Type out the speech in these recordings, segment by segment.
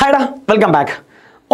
ഹൈഡാ welcome back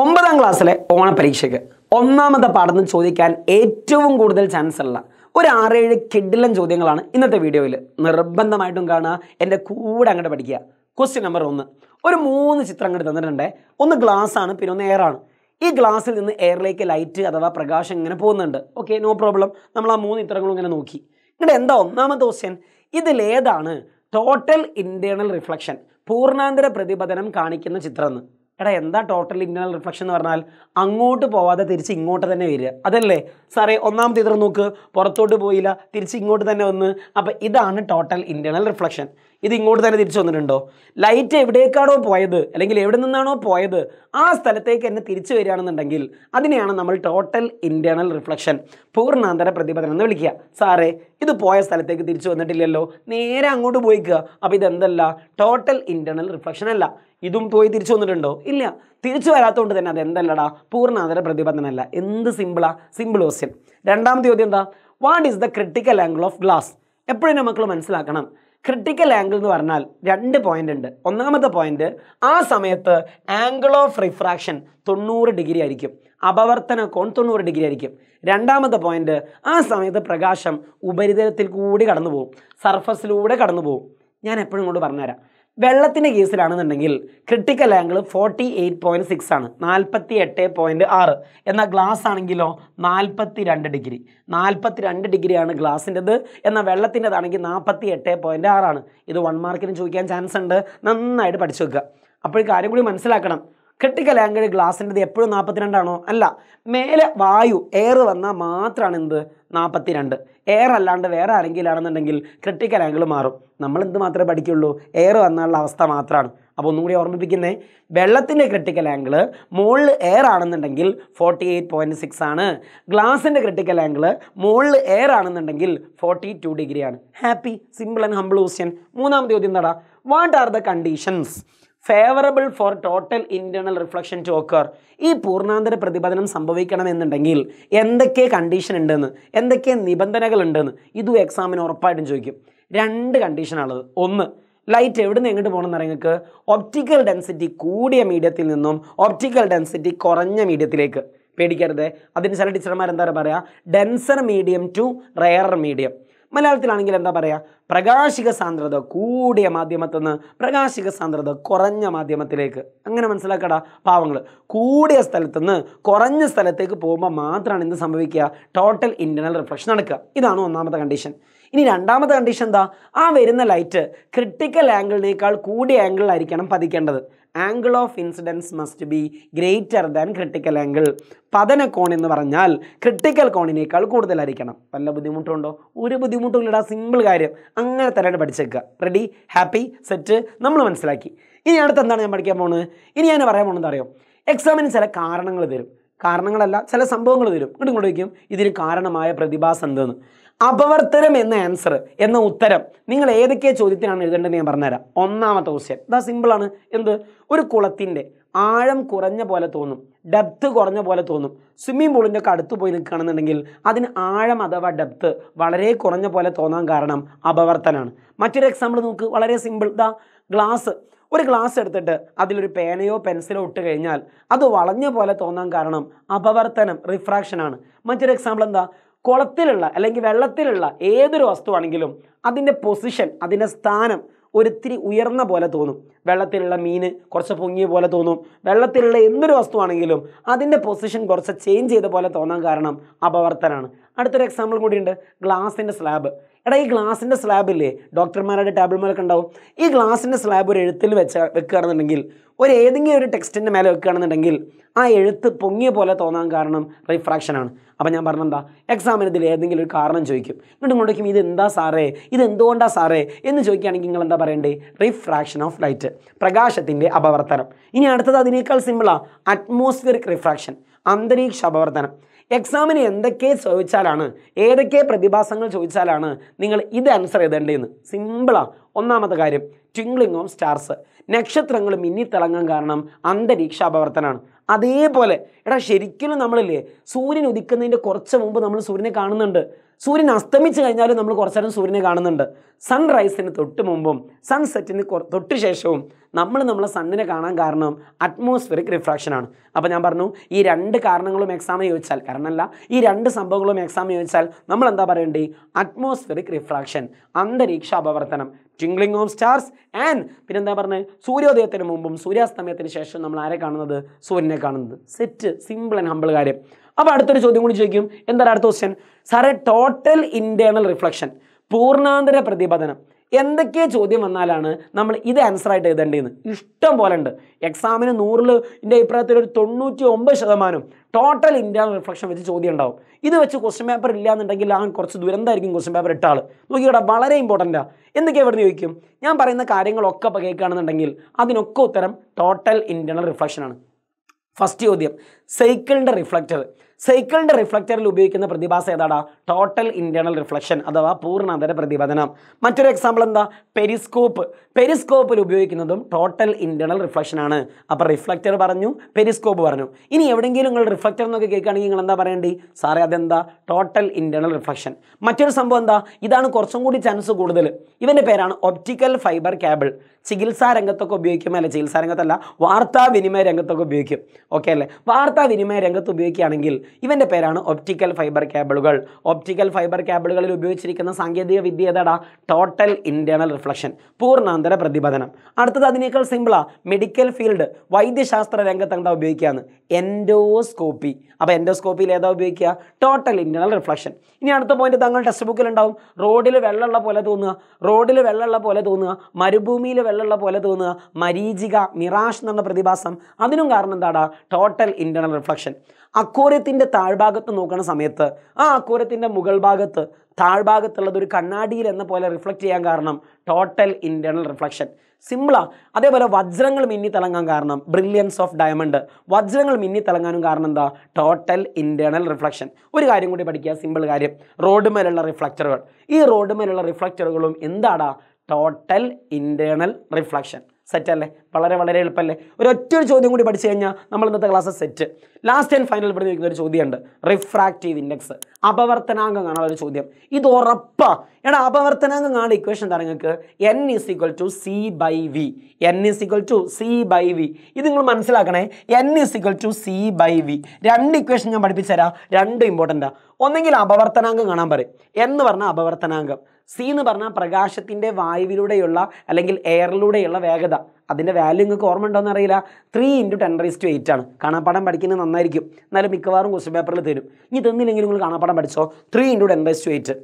ഒമ്പതാം ക്ലാസ്സിലെ ഓണപരീക്ഷയ്ക്ക് ഒന്നാമത്തെ പാഠം ചോദിക്കാൻ ഏറ്റവും കൂടുതൽ ചാൻസ് ഉള്ള ഒരു ആറേഴ് കിഡിലൻ ചോദ്യങ്ങളാണ് ഇന്നത്തെ വീഡിയോയിൽ നിർബന്ധമായിട്ടും കാണുക എൻ്റെ കൂടെ അങ്ങോട്ട് പഠിക്കുക ക്വസ്റ്റ്യൻ നമ്പർ ഒന്ന് ഒരു മൂന്ന് ചിത്രം അങ്ങോട്ട് തന്നിട്ടുണ്ട് ഒന്ന് ഗ്ലാസ് ആണ് പിന്നെ ഒന്ന് എയറാണ് ഈ ഗ്ലാസ്സിൽ നിന്ന് എയറിലേക്ക് ലൈറ്റ് അഥവാ പ്രകാശം ഇങ്ങനെ പോകുന്നുണ്ട് ഓക്കെ നോ പ്രോബ്ലം നമ്മൾ ആ മൂന്ന് ചിത്രങ്ങളും ഇങ്ങനെ നോക്കി ഇങ്ങോട്ട് എന്താ ഒന്നാമത്തെ ക്വസ്റ്റ്യൻ ഇതിലേതാണ് ടോട്ടൽ ഇൻറ്റേണൽ റിഫ്ലക്ഷൻ പൂർണ്ണാന്തര പ്രതിപതനം കാണിക്കുന്ന ചിത്രം എന്ന് എടാ എന്താ ടോട്ടൽ ഇന്റർണൽ റിഫ്ലക്ഷൻ എന്ന് പറഞ്ഞാൽ അങ്ങോട്ട് പോവാതെ തിരിച്ച് ഇങ്ങോട്ട് തന്നെ വരിക അതല്ലേ സാറേ ഒന്നാമത്തെ ചിത്രം നോക്ക് പുറത്തോട്ട് പോയില്ല തിരിച്ച് ഇങ്ങോട്ട് തന്നെ വന്ന് അപ്പോൾ ഇതാണ് ടോട്ടൽ ഇന്റേണൽ റിഫ്ലക്ഷൻ ഇത് ഇങ്ങോട്ട് തന്നെ തിരിച്ചു വന്നിട്ടുണ്ടോ ലൈറ്റ് എവിടേക്കാണോ പോയത് അല്ലെങ്കിൽ എവിടെ നിന്നാണോ പോയത് ആ സ്ഥലത്തേക്ക് തന്നെ തിരിച്ചു വരികയാണെന്നുണ്ടെങ്കിൽ അതിനെയാണ് നമ്മൾ ടോട്ടൽ ഇന്റേണൽ റിഫ്ലക്ഷൻ പൂർണ്ണാന്തര പ്രതിഫലനം എന്ന് വിളിക്കുക സാറേ ഇത് പോയ സ്ഥലത്തേക്ക് തിരിച്ചു വന്നിട്ടില്ലല്ലോ നേരെ അങ്ങോട്ട് പോയിക്കുക അപ്പോൾ ഇതെന്തല്ല ടോട്ടൽ ഇന്റേണൽ റിഫ്ലക്ഷൻ അല്ല ഇതും പോയി തിരിച്ചു വന്നിട്ടുണ്ടോ ഇല്ല തിരിച്ചു വരാത്തതുകൊണ്ട് തന്നെ അത് എന്തല്ലടാ പൂർണ്ണാന്തര പ്രതിബന്ധനല്ല എന്ത് സിമ്പിളാ സിമ്പിൾ ക്വസ്റ്റ്യൻ രണ്ടാമത്തെ ചോദ്യം എന്താ what is the critical angle of glass എപ്പോഴും നമ്മൾ മനസ്സിലാക്കണം ക്രിട്ടിക്കൽ ആംഗിൾ എന്ന് പറഞ്ഞാൽ രണ്ട് പോയിന്റ് ഉണ്ട് ഒന്നാമത്തെ പോയിന്റ് ആ സമയത്ത് ആംഗിൾ ഓഫ് റിഫ്രാക്ഷൻ തൊണ്ണൂറ് ഡിഗ്രി ആയിരിക്കും അപവർത്തന കോൺ തൊണ്ണൂറ് ഡിഗ്രി ആയിരിക്കും രണ്ടാമത്തെ പോയിന്റ് ആ സമയത്ത് പ്രകാശം ഉപരിതലത്തിൽ കൂടി കടന്നു പോകും സർഫസിലൂടെ കടന്നു പോകും ഞാൻ എപ്പോഴും ഇങ്ങോട്ട് പറഞ്ഞുതരാം വെള്ളത്തിൻ്റെ കേസിലാണെന്നുണ്ടെങ്കിൽ critical angle forty eight point six ആണ് നാൽപ്പത്തി എട്ട് പോയിൻറ്റ് ആറ് എന്നാൽ ഗ്ലാസ് ആണെങ്കിലോ നാൽപ്പത്തി രണ്ട് ഡിഗ്രി നാൽപ്പത്തി രണ്ട് ഡിഗ്രിയാണ് ഗ്ലാസിൻ്റെത് എന്നാൽ വെള്ളത്തിൻ്റെതാണെങ്കിൽ നാൽപ്പത്തി എട്ട് പോയിൻറ്റ് ആറാണ് ഇത് വൺ മാർക്കിന് ചോദിക്കാൻ ചാൻസ് ഉണ്ട് നന്നായിട്ട് പഠിച്ചു വെക്കുക അപ്പോൾ ഈ കാര്യം കൂടി മനസ്സിലാക്കണം ക്രിട്ടിക്കൽ ആംഗിൾ ഗ്ലാസിൻ്റെത് എപ്പോഴും നാൽപ്പത്തിരണ്ടാണോ അല്ല മേലെ വായു എയർ വന്നാൽ മാത്രമാണ് എന്ത് നാൽപ്പത്തിരണ്ട് എയർ അല്ലാണ്ട് വേറെ ആണെന്നുണ്ടെങ്കിൽ ക്രിട്ടിക്കൽ ആംഗിൾ മാറും നമ്മൾ എന്ത് മാത്രമേ പഠിക്കുള്ളൂ എയർ വന്നാലുള്ള അവസ്ഥ മാത്രമാണ് അപ്പോൾ ഒന്നും കൂടി ഓർമ്മിപ്പിക്കുന്നേ വെള്ളത്തിൻ്റെ ക്രിട്ടിക്കൽ ആംഗിൾ മുകളിൽ എയർ ആണെന്നുണ്ടെങ്കിൽ ഫോർട്ടി എയ്റ്റ് പോയിൻറ്റ് സിക്സ് ആണ് ഗ്ലാസിൻ്റെ ക്രിട്ടിക്കൽ ആംഗിൾ മുകളിൽ എയർ ആണെന്നുണ്ടെങ്കിൽ ഫോർട്ടി ടു ഡിഗ്രി ആണ് ഹാപ്പി സിമ്പിൾ ആൻഡ് ഹംബിൾ ഓസ്യൻ മൂന്നാമത്തെ ചോദ്യം എന്താടാ what are the conditions favourable for total internal reflection to occur ഈ പൂർണ്ണാന്തര പ്രതിപാദനം സംഭവിക്കണമെന്നുണ്ടെങ്കിൽ എന്തൊക്കെ കണ്ടീഷൻ ഉണ്ടെന്ന് എന്തൊക്കെ നിബന്ധനകൾ ഉണ്ടെന്ന് ഇതും എക്സാമിന് ഉറപ്പായിട്ടും ചോദിക്കും രണ്ട് കണ്ടീഷനാണുള്ളത് ഒന്ന് ലൈറ്റ് എവിടെ നിന്ന് എങ്ങോട്ട് പോകണമെന്ന് നിങ്ങൾക്ക് ഒപ്റ്റിക്കൽ ഡെൻസിറ്റി കൂടിയ മീഡിയത്തിൽ നിന്നും ഒപ്റ്റിക്കൽ ഡെൻസിറ്റി കുറഞ്ഞ മീഡിയത്തിലേക്ക് പേടിക്കരുത് അതിന് ചില ടീച്ചർമാർ എന്താ പറയുക denser medium to rare medium മലയാളത്തിലാണെങ്കിൽ എന്താ പറയുക പ്രകാശിക സാന്ദ്രത കൂടിയ മാധ്യമത്തിൽ നിന്ന് പ്രകാശിക സാന്ദ്രത കുറഞ്ഞ മാധ്യമത്തിലേക്ക് അങ്ങനെ മനസ്സിലാക്കടാ പാവങ്ങൾ കൂടിയ സ്ഥലത്തു നിന്ന് കുറഞ്ഞ സ്ഥലത്തേക്ക് പോകുമ്പോൾ മാത്രമാണ് എന്ത് സംഭവിക്കുക ടോട്ടൽ ഇൻറ്റർണൽ റിഫ്ലക്ഷൻ നടക്കുക ഇതാണ് ഒന്നാമത്തെ കണ്ടീഷൻ ഇനി രണ്ടാമത്തെ കണ്ടീഷൻ എന്താ ആ വരുന്ന ലൈറ്റ് ക്രിട്ടിക്കൽ ആംഗിളിനേക്കാൾ കൂടിയ ആംഗിളിലായിരിക്കണം പതിക്കേണ്ടത് angle of incidence must be greater than critical angle കോൺ എന്ന് പറഞ്ഞാൽ ക്രിട്ടിക്കൽ കോണിനേക്കാൾ കൂടുതലായിരിക്കണം വല്ല ബുദ്ധിമുട്ടുണ്ടോ ഒരു ഇല്ലടാ സിമ്പിൾ കാര്യം അങ്ങനെ തന്നെയാണ് പഠിച്ചേക്കുക റെഡി ഹാപ്പി സെറ്റ് നമ്മൾ മനസ്സിലാക്കി ഇനി അടുത്ത് എന്താണ് ഞാൻ പഠിക്കാൻ പോകുന്നത് ഇനി ഞാൻ പറയാൻ പോകുന്നത് അറിയോ എക്സാമിന് ചില കാരണങ്ങൾ തരും കാരണങ്ങളല്ല ചില സംഭവങ്ങൾ തരും ഇങ്ങോട്ട് ഇങ്ങോട്ട് വയ്ക്കും ഇതിന് കാരണമായ പ്രതിഭാസം എന്തെന്ന് അപവർത്തനം എന്ന ആൻസർ എന്ന ഉത്തരം നിങ്ങൾ ഏതൊക്കെ ചോദ്യത്തിനാണ് എഴുതേണ്ടത് ഞാൻ പറഞ്ഞുതരാം ഒന്നാമത്തെ ക്വസ്റ്റ്യൻ ഇതാ സിമ്പിളാണ് എന്ത് ഒരു കുളത്തിൻ്റെ ആഴം കുറഞ്ഞ പോലെ തോന്നും ഡെപ്ത്ത് കുറഞ്ഞ പോലെ തോന്നും സ്വിമ്മിംഗ് പൂളിൻ്റെ ഒക്കെ അടുത്ത് പോയി നിൽക്കുകയാണെന്നുണ്ടെങ്കിൽ അതിന് ആഴം അഥവാ ഡെപ്ത്ത് വളരെ കുറഞ്ഞ പോലെ തോന്നാൻ കാരണം അപവർത്തനാണ് മറ്റൊരു എക്സാമ്പിൾ നോക്ക് വളരെ സിമ്പിൾ ഇതാ ഗ്ലാസ് ഒരു ഗ്ലാസ് എടുത്തിട്ട് അതിലൊരു പേനയോ പെൻസിലോ ഇട്ട് കഴിഞ്ഞാൽ അത് വളഞ്ഞ പോലെ തോന്നാൻ കാരണം അപവർത്തനം റിഫ്രാക്ഷനാണ് മറ്റൊരു എക്സാമ്പിൾ എന്താ കുളത്തിലുള്ള അല്ലെങ്കിൽ വെള്ളത്തിലുള്ള ഏതൊരു വസ്തുവാണെങ്കിലും അതിൻ്റെ പൊസിഷൻ അതിൻ്റെ സ്ഥാനം ഒരിത്തിരി ഉയർന്ന പോലെ തോന്നും വെള്ളത്തിലുള്ള മീൻ കുറച്ച് പൊങ്ങിയ പോലെ തോന്നും വെള്ളത്തിലുള്ള എന്തൊരു വസ്തുവാണെങ്കിലും അതിൻ്റെ പൊസിഷൻ കുറച്ച് ചേഞ്ച് ചെയ്ത പോലെ തോന്നാൻ കാരണം അപവർത്തനാണ് അടുത്തൊരു എക്സാമ്പിൾ കൂടിയുണ്ട് ഗ്ലാസിൻ്റെ സ്ലാബ് എടാ ഈ ഗ്ലാസിൻ്റെ സ്ലാബില്ലേ ഡോക്ടർമാരുടെ ടാബ്ലറ്റ്മാരൊക്കെ ഉണ്ടാവും ഈ ഗ്ലാസിൻ്റെ സ്ലാബ് ഒരു എഴുത്തിൽ വെച്ച വെക്കുകയാണെന്നുണ്ടെങ്കിൽ ഒരു ഏതെങ്കിലും ഒരു ടെക്സ്റ്റിൻ്റെ മേലെ വെക്കുകയാണെന്നുണ്ടെങ്കിൽ ആ എഴുത്ത് പൊങ്ങിയ പോലെ തോന്നാൻ കാരണം റിഫ്രാക്ഷനാണ് അപ്പോൾ ഞാൻ പറഞ്ഞെന്താ എക്സാമിന് ഇതിൽ ഏതെങ്കിലും ഒരു കാരണം ചോദിക്കും എന്നിട്ട് കൊണ്ടുവയ്ക്കും ഇത് എന്താ സാറേ ഇത് എന്തുകൊണ്ടാ സാറേ എന്ന് ചോദിക്കുകയാണെങ്കിൽ നിങ്ങൾ എന്താ പറയണ്ടേ റിഫ്രാക്ഷൻ ഓഫ് ലൈറ്റ് പ്രകാശത്തിൻ്റെ അപവർത്തനം ഇനി അടുത്തത് അതിനേക്കാൾ സിമ്പിളാണ് അറ്റ്മോസ്ഫിയറിക് റിഫ്രാക്ഷൻ അന്തരീക്ഷ അപവർത്തനം എക്സാമിന് എന്തൊക്കെ ചോദിച്ചാലാണ് ഏതൊക്കെ പ്രതിഭാസങ്ങൾ ചോദിച്ചാലാണ് നിങ്ങൾ ഇത് ആൻസർ ചെയ്തേണ്ടതെന്ന് സിമ്പിളാണ് ഒന്നാമത്തെ കാര്യം ട്വിങ്ക്ലിംഗ് ഓഫ് സ്റ്റാർസ് നക്ഷത്രങ്ങൾ മിന്നിത്തിളങ്ങാൻ കാരണം അന്തരീക്ഷ അപവർത്തനമാണ് അതേപോലെ എടാ ശരിക്കും നമ്മളില്ലേ സൂര്യൻ ഉദിക്കുന്നതിൻ്റെ കുറച്ച് മുമ്പ് നമ്മൾ സൂര്യനെ കാണുന്നുണ്ട് സൂര്യൻ അസ്തമിച്ച് കഴിഞ്ഞാലും നമ്മൾ കുറച്ചേരം സൂര്യനെ കാണുന്നുണ്ട് സൺറൈസിന് തൊട്ട് മുമ്പും സൺസെറ്റിന് തൊട്ട് ശേഷവും നമ്മൾ നമ്മളെ സണ്ണിനെ കാണാൻ കാരണം അറ്റ്മോസ്ഫിയറിക് റിഫ്രാക്ഷനാണ് അപ്പോൾ ഞാൻ പറഞ്ഞു ഈ രണ്ട് കാരണങ്ങളും എക്സാം ചോദിച്ചാൽ കാരണമല്ല ഈ രണ്ട് സംഭവങ്ങളും എക്സാം ചോദിച്ചാൽ നമ്മൾ എന്താ പറയേണ്ടത് അറ്റ്മോസ്ഫിയറിക് റിഫ്രാക്ഷൻ അന്തരീക്ഷ അപവർത്തനം ട്വിംഗ്ലിംഗ് ഓഫ് സ്റ്റാർസ് ആൻഡ് പിന്നെന്താ പറഞ്ഞത് സൂര്യോദയത്തിന് മുമ്പും സൂര്യാസ്തമയത്തിന് ശേഷം നമ്മൾ ആരെ കാണുന്നത് സൂര്യനെ കാണുന്നത് സെറ്റ് സിമ്പിൾ ആൻഡ് ഹമ്പിൾ കാര്യം അപ്പോൾ അടുത്തൊരു ചോദ്യം കൂടി ചോദിക്കും എന്താണ് അടുത്ത ക്വസ്റ്റ്യൻ സാറേ ടോട്ടൽ ഇൻറ്റേർണൽ റിഫ്ലക്ഷൻ പൂർണ്ണാന്തര പ്രതിപതനം എന്തൊക്കെ ചോദ്യം വന്നാലാണ് നമ്മൾ ഇത് ആൻസറായിട്ട് എഴുതേണ്ടതെന്ന് ഇഷ്ടം പോലെ ഉണ്ട് എക്സാമിന് നൂറിൽ എൻ്റെ അഭിപ്രായത്തിൽ ഒരു തൊണ്ണൂറ്റി ഒമ്പത് ശതമാനം ടോട്ടൽ ഇന്ത്യ റിഫ്ലക്ഷൻ വെച്ച് ചോദ്യം ഉണ്ടാവും ഇത് വെച്ച് ക്വസ്റ്റ്യൻ പേപ്പർ ഇല്ലാന്നുണ്ടെങ്കിൽ ആ കുറച്ച് ദുരന്തമായിരിക്കും ക്വസ്റ്റ്യൻ പേപ്പർ ഇട്ടാൾ ആൾ വളരെ ഇമ്പോർട്ടൻറ്റാണ് എന്തൊക്കെയാണ് നിന്ന് ചോദിക്കും ഞാൻ പറയുന്ന കാര്യങ്ങളൊക്കെ ഇപ്പോൾ കേൾക്കുകയാണെന്നുണ്ടെങ്കിൽ അതിനൊക്കെ ഉത്തരം ടോട്ടൽ ഇൻറ്റേണൽ റിഫ്ലക്ഷനാണ് ഫസ്റ്റ് ചോദ്യം സൈക്കിളിൻ്റെ റിഫ്ലക്റ്റർ സൈക്കിളിൻ്റെ റിഫ്ലക്ടറിൽ ഉപയോഗിക്കുന്ന പ്രതിഭാസം ഏതാടാ ടോട്ടൽ ഇൻറ്റേർണൽ റിഫ്ലക്ഷൻ അഥവാ പൂർണ്ണാന്തര പ്രതിപതനം മറ്റൊരു എക്സാമ്പിൾ എന്താ പെരിസ്കോപ്പ് പെരിസ്കോപ്പിൽ ഉപയോഗിക്കുന്നതും ടോട്ടൽ ഇൻറ്റേർണൽ റിഫ്ലക്ഷൻ ആണ് അപ്പോൾ റിഫ്ലക്ടർ പറഞ്ഞു പെരിസ്കോപ്പ് പറഞ്ഞു ഇനി എവിടെയെങ്കിലും നിങ്ങൾ റിഫ്ലക്ടർ എന്നൊക്കെ കേൾക്കുകയാണെങ്കിൽ നിങ്ങൾ എന്താ പറയേണ്ടി സാറേ അതെന്താ ടോട്ടൽ ഇൻറ്റേർണൽ റിഫ്ലക്ഷൻ മറ്റൊരു സംഭവം എന്താ ഇതാണ് കുറച്ചും കൂടി ചാൻസ് കൂടുതൽ ഇവൻ്റെ പേരാണ് ഒപ്റ്റിക്കൽ ഫൈബർ കേബിൾ ചികിത്സാ രംഗത്തൊക്കെ ഉപയോഗിക്കും അല്ല ചികിത്സാ രംഗത്തല്ല വാർത്താവിനിമയ രംഗത്തൊക്കെ ഉപയോഗിക്കും ഓക്കെ അല്ലേ വാർത്താവിനിമയ രംഗത്ത് ഉപയോഗിക്കുകയാണെങ്കിൽ ഇവൻ്റെ പേരാണ് ഒപ്റ്റിക്കൽ ഫൈബർ കേബിളുകൾ ഒപ്റ്റിക്കൽ ഫൈബർ കേബിളുകളിൽ ഉപയോഗിച്ചിരിക്കുന്ന സാങ്കേതിക വിദ്യ ഏതാടാ ടോട്ടൽ ഇൻറ്റേണൽ റിഫ്ലക്ഷൻ പൂർണ്ണാന്തര പ്രതിപതനം അടുത്തത് അതിനേക്കാൾ സിമ്പിളാണ് മെഡിക്കൽ ഫീൽഡ് വൈദ്യശാസ്ത്ര രംഗത്ത് എന്താ ഉപയോഗിക്കുകയാണ് എൻഡോസ്കോപ്പി അപ്പോൾ എൻഡോസ്കോപ്പിയിൽ ഏതാ ഉപയോഗിക്കുക ടോട്ടൽ ഇൻറ്റേണൽ റിഫ്ലക്ഷൻ ഇനി അടുത്ത പോയിന്റ് തങ്ങൾ ടെക്സ്റ്റ് ബുക്കിൽ ഉണ്ടാവും റോഡിൽ വെള്ളമുള്ള പോലെ തോന്നുക റോഡിൽ വെള്ളമുള്ള പോലെ തോന്നുക മരുഭൂമിയിൽ വെള്ളമുള്ള പോലെ തോന്നുക മരീചിക മിറാഷ് എന്നുള്ള പ്രതിഭാസം അതിനും കാരണം എന്താടാ ടോട്ടൽ ഇൻറ്റേണൽ റിഫ്ലക്ഷൻ അക്കോരത്തിൻ്റെ താഴ്ഭാഗത്ത് നോക്കണ സമയത്ത് ആ അക്കോരത്തിൻ്റെ മുകൾ ഭാഗത്ത് താഴ്ഭാഗത്തുള്ളത് ഒരു കണ്ണാടിയിൽ എന്ന പോലെ റിഫ്ലക്റ്റ് ചെയ്യാൻ കാരണം ടോട്ടൽ ഇൻറ്റേർണൽ റിഫ്ലക്ഷൻ സിമ്പിളാ അതേപോലെ വജ്രങ്ങൾ മിന്നി തിളങ്ങാൻ കാരണം ബ്രില്യൻസ് ഓഫ് ഡയമണ്ട് വജ്രങ്ങൾ മിന്നി തിളങ്ങാനും കാരണം എന്താ ടോട്ടൽ ഇൻറ്റേർണൽ റിഫ്ലക്ഷൻ ഒരു കാര്യം കൂടി പഠിക്കുക സിമ്പിൾ കാര്യം റോഡ് മേലുള്ള റിഫ്ലക്ടറുകൾ ഈ റോഡ് മേലുള്ള റിഫ്ലക്ടറുകളും എന്താടാ ടോട്ടൽ ഇൻറ്റേർണൽ റിഫ്ലക്ഷൻ സെറ്റല്ലേ വളരെ വളരെ എളുപ്പമല്ലേ ഒരൊറ്റൊരു ചോദ്യം കൂടി പഠിച്ചു കഴിഞ്ഞാൽ നമ്മൾ ഇന്നത്തെ class set last and final പഠിപ്പിക്കുന്ന ഒരു ചോദ്യമുണ്ട് റിഫ്രാക്റ്റീവ് ഇൻഡെക്സ് അപവർത്തനാംഗം കാണാൻ ഒരു ചോദ്യം ഇത് ഉറപ്പാ എടാ അപവർത്തനാംഗം കാണാൻ ഇക്വേഷൻ എന്താണ് നിങ്ങൾക്ക് n is equal to c by v n is equal to c by v ഇത് നിങ്ങൾ മനസ്സിലാക്കണേ n is equal to c by v രണ്ട് ഇക്വേഷൻ ഞാൻ പഠിപ്പിച്ചു തരാം രണ്ടും ഇമ്പോർട്ടൻ്റാണ് ഒന്നെങ്കിൽ അപവർത്തനാംഗം കാണാൻ പറയും എന്ന് പറഞ്ഞാൽ അപവർത്തനാംഗം സി എന്ന് പറഞ്ഞാൽ പ്രകാശത്തിൻ്റെ വായുവിലൂടെയുള്ള അല്ലെങ്കിൽ എയറിലൂടെയുള്ള വേഗത അതിൻ്റെ വാല്യൂ നിങ്ങൾക്ക് ഓർമ്മ ഉണ്ടോ എന്നറിയില്ല three into ten raise to eight ആണ് കാണാപ്പാടം പഠിക്കുന്നത് നന്നായിരിക്കും എന്നാലും മിക്കവാറും ക്വസ്റ്റ്യൻ പേപ്പറിൽ തരും ഇനി തന്നില്ലെങ്കിൽ നിങ്ങൾ കാണാപ്പാടം പഠിച്ചോ three into ten raise to eight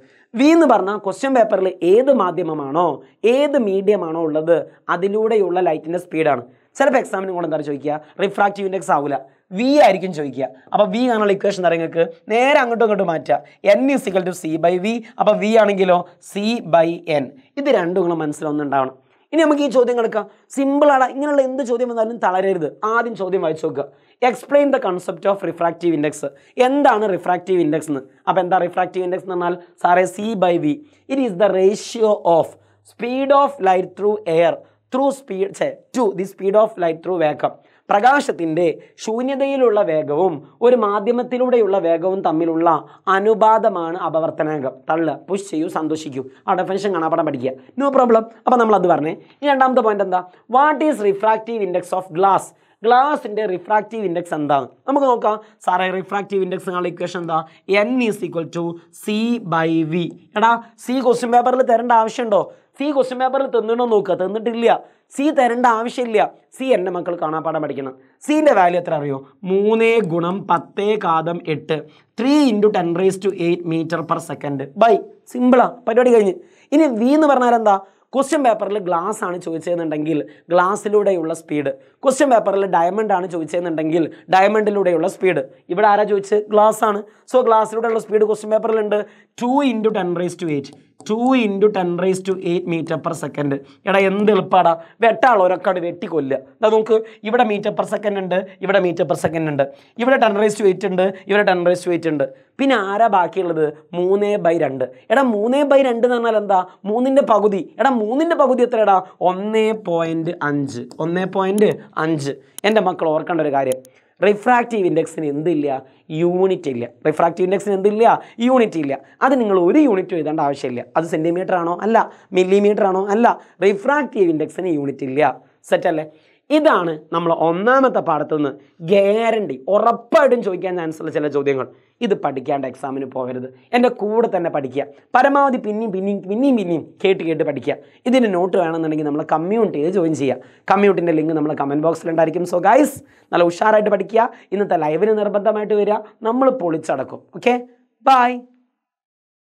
v എന്ന് പറഞ്ഞാൽ ക്വസ്റ്റ്യൻ പേപ്പറിൽ ഏത് മാധ്യമമാണോ ഏത് മീഡിയമാണോ ഉള്ളത് അതിലൂടെയുള്ള ലൈറ്റിൻ്റെ സ്പീഡാണ് ചിലപ്പോൾ എക്സാമിനും കൂടെ എന്താ ചോദിക്കുക റിഫ്രാക്റ്റീവ് ഇൻഡെക്സ് ആവില്ല വി ആയിരിക്കും ചോദിക്കുക അപ്പോൾ വി കാണുള്ള ഇക്വേഷൻ നിങ്ങൾക്ക് നേരെ അങ്ങോട്ടും ഇങ്ങോട്ടും മാറ്റുക n is equal to c by v അപ്പോൾ വി ആണെങ്കിലോ സി ബൈ എൻ ഇത് രണ്ടും നിങ്ങൾ മനസ്സിലൊന്നുണ്ടാവണം ഇനി നമുക്ക് ഈ ചോദ്യം കിടക്കാം സിമ്പിളാണ് ഇങ്ങനെയുള്ള എന്ത് ചോദ്യം വന്നാലും തളരരുത് ആദ്യം ചോദ്യം വായിച്ചു നോക്കുക explain the concept of refractive index എന്താണ് റിഫ്രാക്റ്റീവ് ഇൻഡെക്സ് എന്ന് അപ്പോൾ എന്താ റിഫ്രാക്റ്റീവ് ഇൻഡെക്സ് എന്ന് പറഞ്ഞാൽ സാറേ c by v it is the ratio of speed of light through air through speed to the speed of light through vacuum പ്രകാശത്തിൻ്റെ ശൂന്യതയിലുള്ള വേഗവും ഒരു മാധ്യമത്തിലൂടെയുള്ള വേഗവും തമ്മിലുള്ള അനുപാതമാണ് അപവർത്തനാംഗം തള്ളു പുഷ് ചെയ്യൂ സന്തോഷിക്കൂ ആ ഡെഫിനേഷൻ കാണാപ്പാടം പഠിക്കുക നോ പ്രോബ്ലം അപ്പോൾ നമ്മൾ അത് പറഞ്ഞേ ഈ രണ്ടാമത്തെ പോയിന്റ് എന്താ what is refractive index of glass ഗ്ലാസിൻ്റെ റിഫ്രാക്റ്റീവ് ഇൻഡെക്സ് എന്താണ് നമുക്ക് നോക്കാം സാറേ റിഫ്രാക്റ്റീവ് ഇൻഡെക്സ് എന്നുള്ള ഇക്വേഷൻ എന്താ n is equal to c by v എടാ സി ക്വസ്റ്റ്യൻ പേപ്പറിൽ തരേണ്ട ആവശ്യമുണ്ടോ സി ക്വസ്റ്റ്യൻ പേപ്പറിൽ തിന്നിണോ നോക്കുക തന്നിട്ടില്ല സി തരേണ്ട ആവശ്യമില്ല സി എൻ്റെ മക്കൾ കാണാപ്പാടം പഠിക്കണം സീൻ്റെ വാല്യൂ എത്ര അറിയോ മൂന്നേ ഗുണം പത്തേ കാതം എട്ട് three into ten raise to eight metre per second by സിമ്പിളാണ് പരിപാടി കഴിഞ്ഞ് ഇനി വി എന്ന് പറഞ്ഞാൽ എന്താ ക്വസ്റ്റ്യൻ പേപ്പറിൽ ഗ്ലാസ് ആണ് ചോദിച്ചതെന്നുണ്ടെങ്കിൽ ഗ്ലാസ്സിലൂടെയുള്ള സ്പീഡ് ക്വസ്റ്റ്യൻ പേപ്പറിൽ ഡയമണ്ട് ആണ് ചോദിച്ചതെന്നുണ്ടെങ്കിൽ ഡയമണ്ടിലൂടെയുള്ള സ്പീഡ് ഇവിടെ ആരാ ചോദിച്ചത് ഗ്ലാസ് ആണ് സോ ഗ്ലാസ്സിലൂടെയുള്ള സ്പീഡ് ക്വസ്റ്റ്യൻ പേപ്പറിലുണ്ട് two into ten raise to eight two into ten raise to eight metre per second എടാ എന്ത് എളുപ്പാടാ വെട്ടാൾ ഒരക്കാട് വെട്ടിക്കൊല്ല കൊല്ലുക നമുക്ക് ഇവിടെ മീറ്റർ പെർ സെക്കൻഡ് ഉണ്ട് ഇവിടെ മീറ്റർ പെർ സെക്കൻഡ് ഉണ്ട് ഇവിടെ ടെൻ റേസ് ടു എയ്റ്റ് ഉണ്ട് ഇവിടെ ടെൻ റേസ് ടു എയ്റ്റ് ഉണ്ട് പിന്നെ ആരാ ബാക്കിയുള്ളത് മൂന്ന് ബൈ രണ്ട് എടാ മൂന്ന് ബൈ രണ്ട് എന്ന് പറഞ്ഞാൽ എന്താ മൂന്നിൻ്റെ പകുതി എടാ മൂന്നിൻ്റെ പകുതി എത്രയടാ ഒന്ന് പോയിൻറ്റ് അഞ്ച് ഒന്ന് പോയിൻറ്റ് അഞ്ച് എൻ്റെ മക്കൾ ഓർക്കേണ്ട ഒരു കാര്യം റിഫ്രാക്റ്റീവ് ഇൻഡെക്സിന് എന്തില്ല യൂണിറ്റ് ഇല്ല റിഫ്രാക്റ്റീവ് ഇൻഡെക്സിന് എന്തില്ല യൂണിറ്റ് ഇല്ല അത് നിങ്ങൾ ഒരു യൂണിറ്റ് എഴുതേണ്ട ആവശ്യമില്ല അത് സെൻറ്റിമീറ്റർ ആണോ അല്ല മില്ലിമീറ്റർ ആണോ അല്ല റിഫ്രാക്റ്റീവ് ഇൻഡെക്സിന് യൂണിറ്റ് ഇല്ല സെറ്റ് അല്ലേ ഇതാണ് നമ്മൾ ഒന്നാമത്തെ പാഠത്തു നിന്ന് ഗ്യാരണ്ടി ഉറപ്പായിട്ടും ചോദിക്കാൻ ചാൻസുള്ള ചില ചോദ്യങ്ങൾ ഇത് പഠിക്കാണ്ട് എക്സാമിന് പോകരുത് എൻ്റെ കൂടെ തന്നെ പഠിക്കുക പരമാവധി പിന്നെയും പിന്നെയും പിന്നെയും പിന്നെയും കേട്ട് കേട്ട് പഠിക്കുക ഇതിൻ്റെ നോട്ട് വേണമെന്നുണ്ടെങ്കിൽ നമ്മൾ കമ്മ്യൂണിറ്റിയിൽ ജോയിൻ ചെയ്യുക കമ്മ്യൂണിറ്റിൻ്റെ ലിങ്ക് നമ്മൾ കമൻറ്റ് ബോക്സിലുണ്ടായിരിക്കും സോ ഗൈസ് നല്ല ഉഷാറായിട്ട് പഠിക്കുക ഇന്നത്തെ ലൈവിന് നിർബന്ധമായിട്ട് വരിക നമ്മൾ പൊളിച്ചടക്കും ഓക്കെ ബായ്